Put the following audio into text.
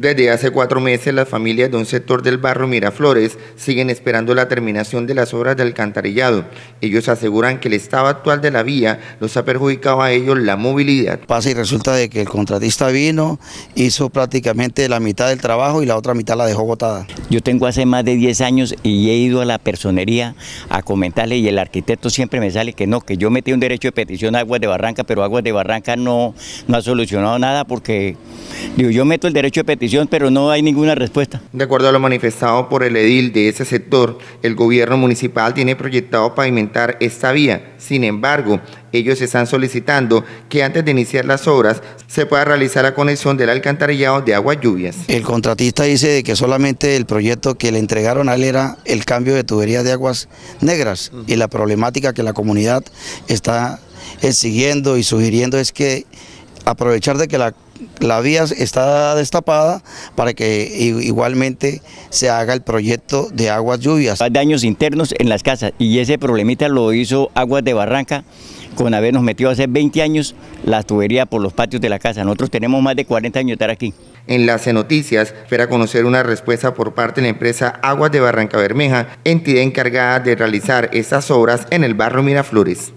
Desde hace cuatro meses, las familias de un sector del barrio Miraflores siguen esperando la terminación de las obras de alcantarillado. Ellos aseguran que el estado actual de la vía los ha perjudicado a ellos la movilidad. Pasa y resulta de que el contratista vino, hizo prácticamente la mitad del trabajo y la otra mitad la dejó botada. Yo tengo hace más de 10 años y he ido a la personería a comentarle y el arquitecto siempre me sale que no, que yo metí un derecho de petición a Aguas de Barranca, pero Aguas de Barranca no, no ha solucionado nada porque yo meto el derecho de petición, pero no hay ninguna respuesta. De acuerdo a lo manifestado por el edil de ese sector, el gobierno municipal tiene proyectado pavimentar esta vía. Sin embargo, ellos están solicitando que antes de iniciar las obras se pueda realizar la conexión del alcantarillado de aguas lluvias. El contratista dice que solamente el proyecto que le entregaron a él era el cambio de tuberías de aguas negras y la problemática que la comunidad está exigiendo y sugiriendo es que aprovechar de que la la vía está destapada para que igualmente se haga el proyecto de aguas lluvias. Hay Daños internos en las casas y ese problemita lo hizo Aguas de Barranca con habernos metido hace 20 años la tubería por los patios de la casa. Nosotros tenemos más de 40 años de estar aquí. En las noticias, espera conocer una respuesta por parte de la empresa Aguas de Barranca Bermeja, entidad encargada de realizar estas obras en el barrio Miraflores.